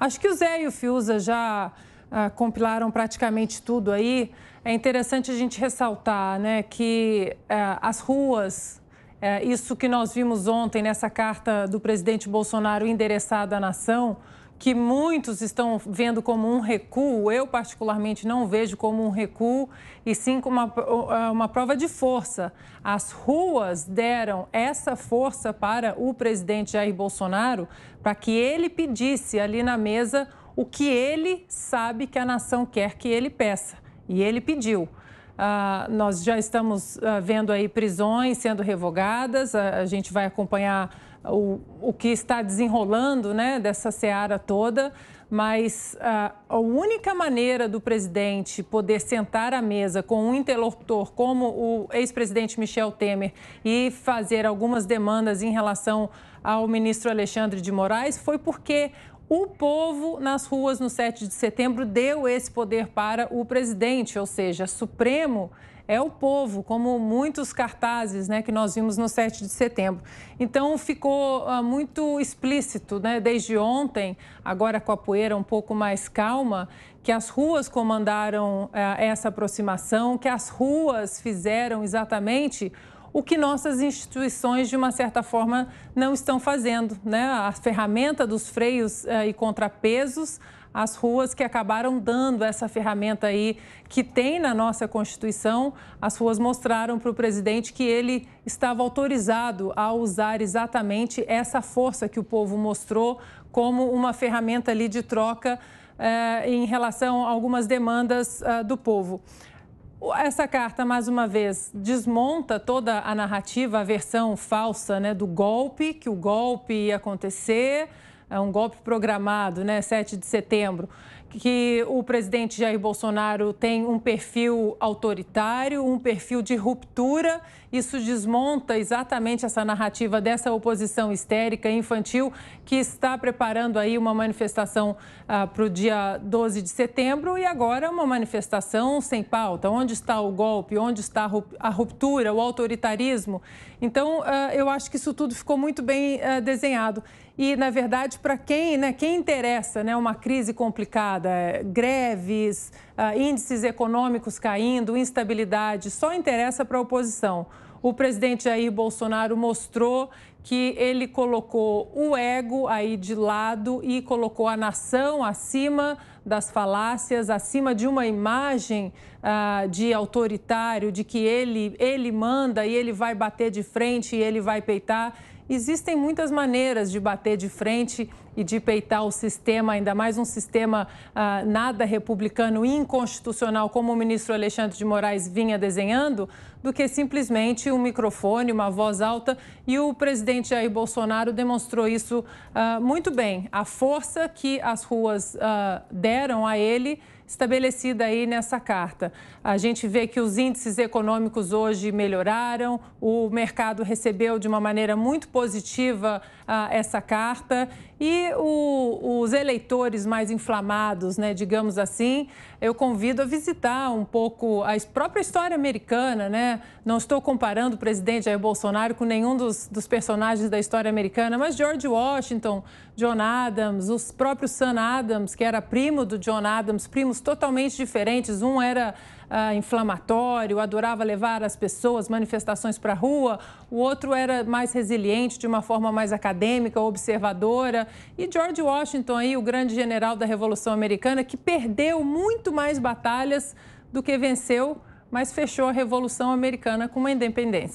Acho que o Zé e o Fiuza já ah, compilaram praticamente tudo aí. É interessante a gente ressaltar né, que ah, as ruas, ah, isso que nós vimos ontem nessa carta do presidente Bolsonaro endereçada à nação, que muitos estão vendo como um recuo, eu particularmente não vejo como um recuo, e sim como uma, é, uma prova de força. As ruas deram essa força para o presidente Jair Bolsonaro para que ele pedisse ali na mesa o que ele sabe que a nação quer que ele peça. E ele pediu. Ah, nós já estamos uh, vendo aí prisões sendo revogadas, a, ah, a gente vai acompanhar o, o que está desenrolando né, dessa seara toda, mas uh, a única maneira do presidente poder sentar à mesa com um interlocutor como o ex-presidente Michel Temer e fazer algumas demandas em relação ao ministro Alexandre de Moraes foi porque o povo nas ruas no 7 de setembro deu esse poder para o presidente, ou seja, Supremo é o povo, como muitos cartazes né, que nós vimos no 7 de setembro. Então ficou ah, muito explícito né, desde ontem, agora com a poeira um pouco mais calma, que as ruas comandaram ah, essa aproximação, que as ruas fizeram exatamente o que nossas instituições, de uma certa forma, não estão fazendo. Né? A ferramenta dos freios eh, e contrapesos, as ruas que acabaram dando essa ferramenta aí que tem na nossa Constituição, as ruas mostraram para o presidente que ele estava autorizado a usar exatamente essa força que o povo mostrou como uma ferramenta ali de troca eh, em relação a algumas demandas ah, do povo. Essa carta, mais uma vez, desmonta toda a narrativa, a versão falsa né, do golpe, que o golpe ia acontecer, é um golpe programado, né, 7 de setembro que o presidente Jair Bolsonaro tem um perfil autoritário, um perfil de ruptura. Isso desmonta exatamente essa narrativa dessa oposição histérica e infantil que está preparando aí uma manifestação ah, para o dia 12 de setembro e agora uma manifestação sem pauta. Onde está o golpe? Onde está a ruptura, o autoritarismo? Então, ah, eu acho que isso tudo ficou muito bem ah, desenhado. E, na verdade, para quem, né, quem interessa né, uma crise complicada, é, greves, ah, índices econômicos caindo, instabilidade, só interessa para a oposição. O presidente Jair Bolsonaro mostrou que ele colocou o ego aí de lado e colocou a nação acima das falácias, acima de uma imagem ah, de autoritário, de que ele, ele manda e ele vai bater de frente e ele vai peitar existem muitas maneiras de bater de frente e de peitar o sistema, ainda mais um sistema ah, nada republicano e inconstitucional, como o ministro Alexandre de Moraes vinha desenhando, do que simplesmente um microfone, uma voz alta. E o presidente Jair Bolsonaro demonstrou isso ah, muito bem. A força que as ruas ah, deram a ele estabelecida aí nessa carta. A gente vê que os índices econômicos hoje melhoraram, o mercado recebeu de uma maneira muito positiva ah, essa carta e o, os eleitores mais inflamados, né, digamos assim, eu convido a visitar um pouco a própria história americana. Né? Não estou comparando o presidente Jair Bolsonaro com nenhum dos, dos personagens da história americana, mas George Washington, John Adams, os próprios Sam Adams, que era primo do John Adams, primo ritmos totalmente diferentes. Um era ah, inflamatório, adorava levar as pessoas, manifestações para a rua. O outro era mais resiliente, de uma forma mais acadêmica, observadora. E George Washington, aí, o grande general da Revolução Americana, que perdeu muito mais batalhas do que venceu, mas fechou a Revolução Americana com uma independência.